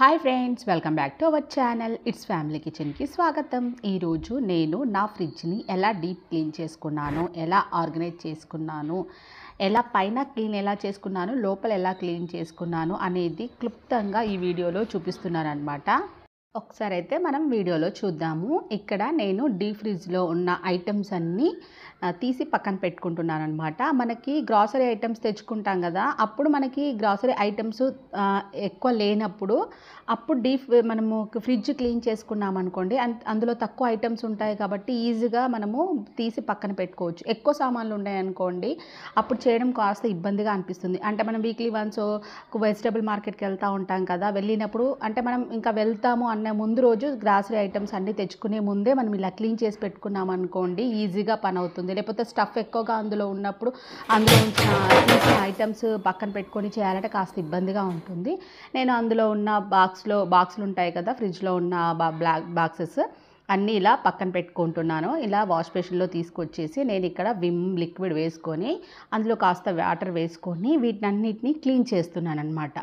hi friends welcome back to our channel it's family కిచెన్కి స్వాగతం ఈరోజు నేను నా ఫ్రిడ్జ్ని ఎలా డీప్ క్లీన్ చేసుకున్నాను ఎలా ఆర్గనైజ్ చేసుకున్నాను ఎలా పైన క్లీన్ ఎలా చేసుకున్నాను లోపల ఎలా క్లీన్ చేసుకున్నాను అనేది క్లుప్తంగా ఈ వీడియోలో చూపిస్తున్నాను అనమాట ఒకసారి అయితే మనం వీడియోలో చూద్దాము ఇక్కడ నేను డీప్ ఫ్రిడ్జ్లో ఉన్న ఐటమ్స్ అన్నీ తీసి పక్కన పెట్టుకుంటున్నాను అనమాట మనకి గ్రాసరీ ఐటమ్స్ తెచ్చుకుంటాం కదా అప్పుడు మనకి గ్రాసరీ ఐటమ్స్ ఎక్కువ లేనప్పుడు అప్పుడు డీప్ మనము ఫ్రిడ్జ్ క్లీన్ చేసుకున్నాం అనుకోండి అందులో తక్కువ ఐటమ్స్ ఉంటాయి కాబట్టి ఈజీగా మనము తీసి పక్కన పెట్టుకోవచ్చు ఎక్కువ సామాన్లు ఉన్నాయనుకోండి అప్పుడు చేయడం కాస్త ఇబ్బందిగా అనిపిస్తుంది అంటే మనం వీక్లీ వన్స్ వెజిటబుల్ మార్కెట్కి వెళ్తూ ఉంటాం కదా వెళ్ళినప్పుడు అంటే మనం ఇంకా వెళ్తాము అన్న ముందు రోజు గ్రాసరీ ఐటమ్స్ అన్నీ తెచ్చుకునే ముందే మనం ఇలా క్లీన్ చేసి పెట్టుకున్నాం అనుకోండి ఈజీగా పని అవుతుంది ఉంటుంది లేకపోతే స్టఫ్ ఎక్కువగా అందులో ఉన్నప్పుడు అందులో ఉంచిన తీసిన ఐటమ్స్ పక్కన పెట్టుకొని చేయాలంటే కాస్త ఇబ్బందిగా ఉంటుంది నేను అందులో ఉన్న బాక్స్లో బాక్సులు ఉంటాయి కదా ఫ్రిడ్జ్లో ఉన్న బ్లాక్ బాక్సెస్ అన్నీ ఇలా పక్కన పెట్టుకుంటున్నాను ఇలా వాష్ బేషన్లో తీసుకొచ్చేసి నేను ఇక్కడ విమ్ లిక్విడ్ వేసుకొని అందులో కాస్త వాటర్ వేసుకొని వీటిని అన్నిటినీ క్లీన్ చేస్తున్నాను అనమాట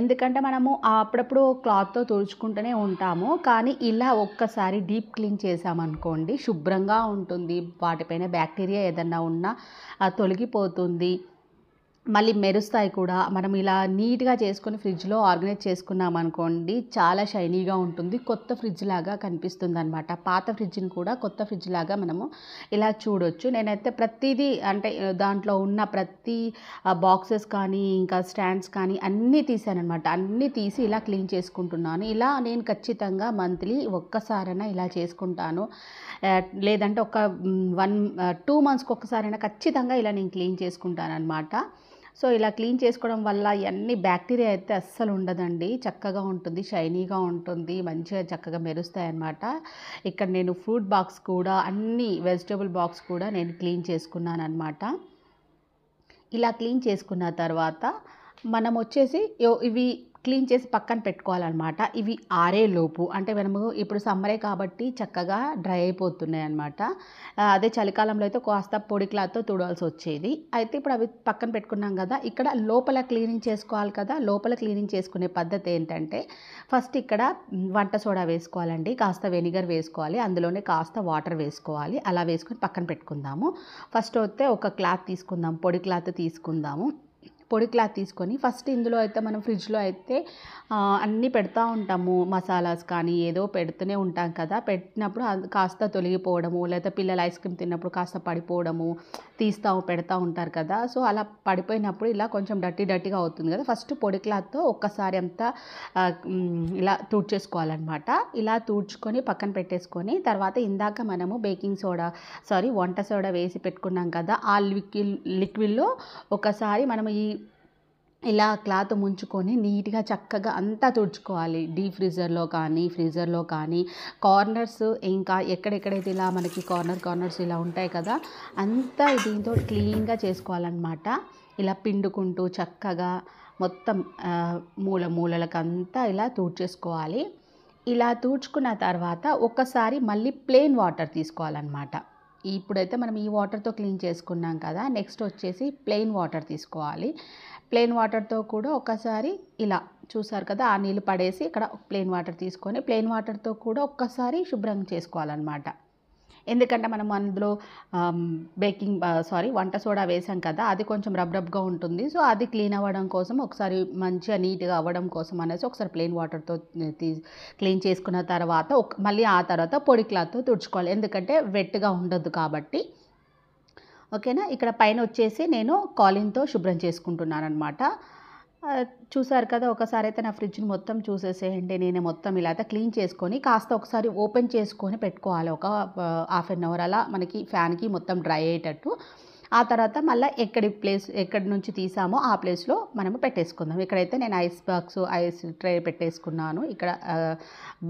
ఎందుకంటే మనము అప్పుడప్పుడు క్లాత్తో తుడుచుకుంటూనే ఉంటాము కానీ ఇలా ఒక్కసారి డీప్ క్లీన్ చేసామనుకోండి శుభ్రంగా ఉంటుంది వాటిపైన బ్యాక్టీరియా ఏదన్నా ఉన్నా తొలగిపోతుంది మళ్ళీ మెరుస్తాయి కూడా మనం ఇలా నీట్గా చేసుకొని ఫ్రిడ్జ్లో ఆర్గనైజ్ చేసుకున్నాం అనుకోండి చాలా షైనీగా ఉంటుంది కొత్త ఫ్రిడ్జ్ లాగా కనిపిస్తుంది అనమాట పాత ఫ్రిడ్జ్ని కూడా కొత్త ఫ్రిడ్జ్ లాగా మనము ఇలా చూడొచ్చు నేనైతే ప్రతిదీ అంటే దాంట్లో ఉన్న ప్రతి బాక్సెస్ కానీ ఇంకా స్టాండ్స్ కానీ అన్నీ అనమాట అన్నీ తీసి ఇలా క్లీన్ చేసుకుంటున్నాను ఇలా నేను ఖచ్చితంగా మంత్లీ ఒక్కసారైనా ఇలా చేసుకుంటాను లేదంటే ఒక వన్ టూ మంత్స్కి ఒక్కసారైనా ఖచ్చితంగా ఇలా నేను క్లీన్ చేసుకుంటాను అనమాట సో ఇలా క్లీన్ చేసుకోవడం వల్ల అన్ని బ్యాక్టీరియా అయితే అస్సలు ఉండదండి చక్కగా ఉంటుంది షైనీగా ఉంటుంది మంచిగా చక్కగా మెరుస్తాయి అన్నమాట ఇక్కడ నేను ఫ్రూట్ బాక్స్ కూడా అన్ని వెజిటేబుల్ బాక్స్ కూడా నేను క్లీన్ చేసుకున్నాను అనమాట ఇలా క్లీన్ చేసుకున్న తర్వాత మనం వచ్చేసి ఇవి క్లీన్ చేసి పక్కన పెట్టుకోవాలన్నమాట ఇవి ఆరే లోపు అంటే మనము ఇప్పుడు సమ్మరే కాబట్టి చక్కగా డ్రై అయిపోతున్నాయి అనమాట అదే చలికాలంలో అయితే కాస్త పొడి క్లాత్తో తుడవాల్సి వచ్చేది అయితే ఇప్పుడు అవి పక్కన పెట్టుకున్నాం కదా ఇక్కడ లోపల క్లీనింగ్ చేసుకోవాలి కదా లోపల క్లీనింగ్ చేసుకునే పద్ధతి ఏంటంటే ఫస్ట్ ఇక్కడ వంట సోడా వేసుకోవాలండి కాస్త వెనిగర్ వేసుకోవాలి అందులోనే కాస్త వాటర్ వేసుకోవాలి అలా వేసుకొని పక్కన పెట్టుకుందాము ఫస్ట్ వస్తే ఒక క్లాత్ తీసుకుందాం పొడి క్లాత్ తీసుకుందాము పొడి క్లాత్ తీసుకొని ఫస్ట్ ఇందులో అయితే మనం ఫ్రిడ్జ్లో అయితే అన్నీ పెడతా ఉంటాము మసాలాస్ కానీ ఏదో పెడుతూనే ఉంటాం కదా పెట్టినప్పుడు కాస్త తొలగిపోవడము లేకపోతే పిల్లలు ఐస్ క్రీమ్ తిన్నప్పుడు కాస్త పడిపోవడము తీస్తాము పెడతా ఉంటారు కదా సో అలా పడిపోయినప్పుడు ఇలా కొంచెం డట్టి డట్టిగా అవుతుంది కదా ఫస్ట్ పొడి క్లాత్తో ఒక్కసారి అంతా ఇలా తుడ్చేసుకోవాలన్నమాట ఇలా తూడ్చుకొని పక్కన పెట్టేసుకొని తర్వాత ఇందాక మనము బేకింగ్ సోడా సారీ వంట సోడా వేసి పెట్టుకున్నాం కదా ఆ లిక్విడ్ లిక్విడ్లో ఒకసారి మనం ఈ ఇలా క్లాత్ ముంచుకొని నీట్గా చక్కగా అంతా తుడుచుకోవాలి డీప్ ఫ్రీజర్లో కానీ ఫ్రీజర్లో కానీ కార్నర్స్ ఇంకా ఎక్కడెక్కడైతే ఇలా మనకి కార్నర్ కార్నర్స్ ఇలా ఉంటాయి కదా అంతా దీంతో క్లీన్గా చేసుకోవాలన్నమాట ఇలా పిండుకుంటూ చక్కగా మొత్తం మూల మూలలకంతా ఇలా తుడ్చేసుకోవాలి ఇలా తుడుచుకున్న తర్వాత ఒకసారి మళ్ళీ ప్లెయిన్ వాటర్ తీసుకోవాలన్నమాట ఇప్పుడైతే మనం ఈ వాటర్తో క్లీన్ చేసుకున్నాం కదా నెక్స్ట్ వచ్చేసి ప్లెయిన్ వాటర్ తీసుకోవాలి ప్లెయిన్ వాటర్తో కూడా ఒకసారి ఇలా చూసారు కదా ఆ నీళ్ళు పడేసి ఇక్కడ ప్లెయిన్ వాటర్ తీసుకొని ప్లెయిన్ వాటర్తో కూడా ఒక్కసారి శుభ్రం చేసుకోవాలన్నమాట ఎందుకంటే మనం అందులో బేకింగ్ సారీ వంట సోడా వేసాం కదా అది కొంచెం రబ్ రబ్గా ఉంటుంది సో అది క్లీన్ అవ్వడం కోసం ఒకసారి మంచిగా నీట్గా అవ్వడం కోసం అనేసి ఒకసారి ప్లెయిన్ వాటర్తో తీ క్లీన్ చేసుకున్న తర్వాత మళ్ళీ ఆ తర్వాత పొడి క్లాత్తో తుడుచుకోవాలి ఎందుకంటే వెట్గా ఉండదు కాబట్టి ఓకేనా ఇక్కడ పైన వచ్చేసి నేను కాలిన్తో శుభ్రం చేసుకుంటున్నాను అనమాట చూసారు కదా ఒకసారి అయితే నా ఫ్రిడ్జ్ని మొత్తం చూసేసేయండి నేను మొత్తం ఇలా అయితే క్లీన్ చేసుకొని కాస్త ఒకసారి ఓపెన్ చేసుకొని పెట్టుకోవాలి ఒక హాఫ్ అన్ అవర్ అలా మనకి ఫ్యాన్కి మొత్తం డ్రై అయ్యేటట్టు ఆ తర్వాత మళ్ళీ ఎక్కడి ప్లేస్ ఎక్కడి నుంచి తీసామో ఆ ప్లేస్లో మనము పెట్టేసుకుందాం ఇక్కడైతే నేను ఐస్ బాక్స్ ఐస్ ట్రే పెట్టేసుకున్నాను ఇక్కడ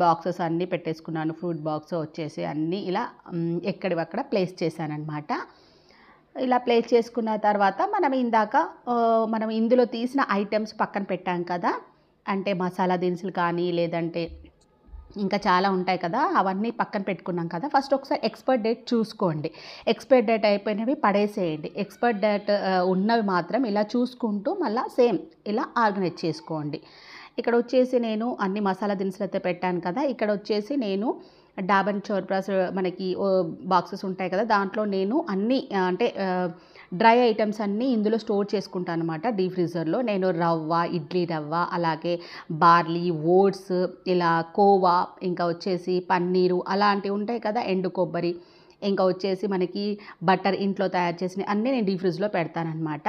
బాక్సెస్ అన్నీ పెట్టేసుకున్నాను ఫ్రూట్ బాక్స్ వచ్చేసి అన్నీ ఇలా ఎక్కడివక్కడ ప్లేస్ చేశానమాట ఇలా ప్లేస్ చేసుకున్న తర్వాత మనం ఇందాక మనం ఇందులో తీసిన ఐటమ్స్ పక్కన పెట్టాం కదా అంటే మసాలా దినుసులు కానీ లేదంటే ఇంకా చాలా ఉంటాయి కదా అవన్నీ పక్కన పెట్టుకున్నాం కదా ఫస్ట్ ఒకసారి ఎక్స్పైర్ డేట్ చూసుకోండి ఎక్స్పైర్ డేట్ అయిపోయినవి పడేసేయండి ఎక్స్పైర్ డేట్ ఉన్నవి మాత్రం ఇలా చూసుకుంటూ మళ్ళీ సేమ్ ఇలా ఆర్గనైజ్ చేసుకోండి ఇక్కడ వచ్చేసి నేను అన్ని మసాలా దినుసులు అయితే పెట్టాను కదా ఇక్కడ వచ్చేసి నేను డాబన్ చోర్ప్రాస్ మనకి బాక్సెస్ ఉంటాయి కదా దాంట్లో నేను అన్నీ అంటే డ్రై ఐటమ్స్ అన్నీ ఇందులో స్టోర్ చేసుకుంటాను అనమాట డీ ఫ్రీజర్లో నేను రవ్వ ఇడ్లీ రవ్వ అలాగే బార్లీ ఓట్స్ ఇలా కోవా ఇంకా వచ్చేసి పన్నీరు అలాంటివి ఉంటాయి కదా ఎండు కొబ్బరి ఇంకా వచ్చేసి మనకి బటర్ ఇంట్లో తయారు చేసినవి అన్నీ నేను డీ ఫ్రిడ్జ్లో పెడతానమాట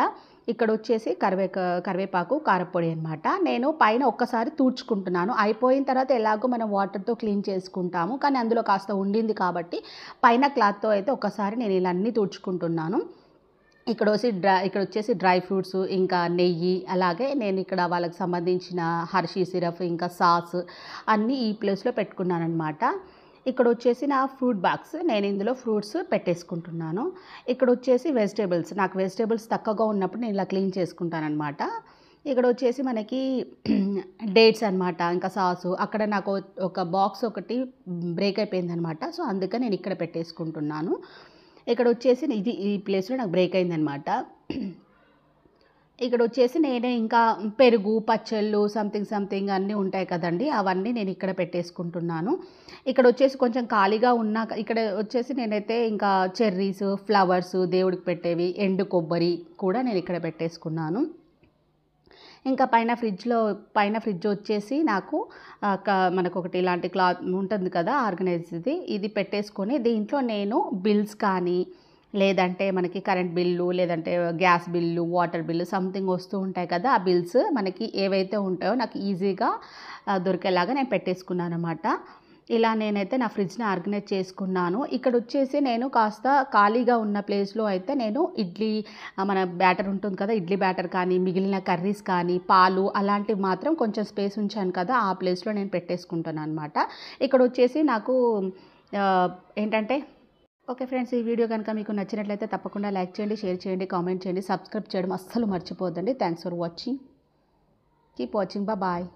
ఇక్కడ వచ్చేసి కరివే కరివేపాకు కారపొడి అనమాట నేను పైన ఒక్కసారి తూడ్చుకుంటున్నాను అయిపోయిన తర్వాత ఎలాగో మనం వాటర్తో క్లీన్ చేసుకుంటాము కానీ అందులో కాస్త ఉండింది కాబట్టి పైన క్లాత్తో అయితే ఒక్కసారి నేను ఇలా తూడ్చుకుంటున్నాను ఇక్కడ వచ్చి డ్రై ఇక్కడ వచ్చేసి డ్రై ఫ్రూట్స్ ఇంకా నెయ్యి అలాగే నేను ఇక్కడ వాళ్ళకి సంబంధించిన హర్షీ సిరప్ ఇంకా సాస్ అన్నీ ఈ ప్లేస్లో పెట్టుకున్నాను అనమాట ఇక్కడ వచ్చేసి నా ఫ్రూట్ బాక్స్ నేను ఇందులో ఫ్రూట్స్ పెట్టేసుకుంటున్నాను ఇక్కడ వచ్చేసి వెజిటేబుల్స్ నాకు వెజిటేబుల్స్ తక్కువగా ఉన్నప్పుడు నేను ఇలా క్లీన్ చేసుకుంటాను అనమాట ఇక్కడ వచ్చేసి మనకి డేట్స్ అనమాట ఇంకా సాసు అక్కడ నాకు ఒక బాక్స్ ఒకటి బ్రేక్ అయిపోయిందనమాట సో అందుకని నేను ఇక్కడ పెట్టేసుకుంటున్నాను ఇక్కడ వచ్చేసి ఇది ఈ ప్లేస్లో నాకు బ్రేక్ అయిందనమాట ఇక్కడ వచ్చేసి నేనే ఇంకా పెరుగు పచ్చళ్ళు సంథింగ్ సంథింగ్ అన్నీ ఉంటాయి కదండి అవన్నీ నేను ఇక్కడ పెట్టేసుకుంటున్నాను ఇక్కడ వచ్చేసి కొంచెం ఖాళీగా ఉన్న ఇక్కడ వచ్చేసి నేనైతే ఇంకా చెర్రీస్ ఫ్లవర్స్ దేవుడికి పెట్టేవి ఎండు కొబ్బరి కూడా నేను ఇక్కడ పెట్టేసుకున్నాను ఇంకా పైన ఫ్రిడ్జ్లో పైన ఫ్రిడ్జ్ వచ్చేసి నాకు మనకు ఒకటి ఇలాంటి క్లాత్ ఉంటుంది కదా ఆర్గనైజ్ది ఇది పెట్టేసుకొని దీంట్లో నేను బిల్స్ కానీ లేదంటే మనకి కరెంట్ బిల్లు లేదంటే gas bill water bill something వస్తూ ఉంటాయి కదా ఆ బిల్స్ మనకి ఏవైతే ఉంటాయో నాకు ఈజీగా దొరికేలాగా నేను పెట్టేసుకున్నాను అనమాట ఇలా నేనైతే నా ఫ్రిడ్జ్ని ఆర్గనైజ్ చేసుకున్నాను ఇక్కడ వచ్చేసి నేను కాస్త ఖాళీగా ఉన్న ప్లేస్లో అయితే నేను ఇడ్లీ మన బ్యాటర్ ఉంటుంది కదా ఇడ్లీ బ్యాటర్ కానీ మిగిలిన కర్రీస్ కానీ పాలు అలాంటివి మాత్రం కొంచెం స్పేస్ ఉంచాను కదా ఆ ప్లేస్లో నేను పెట్టేసుకుంటాను అనమాట ఇక్కడ వచ్చేసి నాకు ఏంటంటే ఓకే ఫ్రెండ్స్ ఈ వీడియో కనుక మీకు నచ్చినట్లయితే తప్పకుండా లైక్ చేయండి షేర్ చేయండి కామెంట్ చేయండి సబ్స్క్రైబ్ చేయడం అస్సలు మర్చిపోద్దండి thanks for watching keep watching బా బాయ్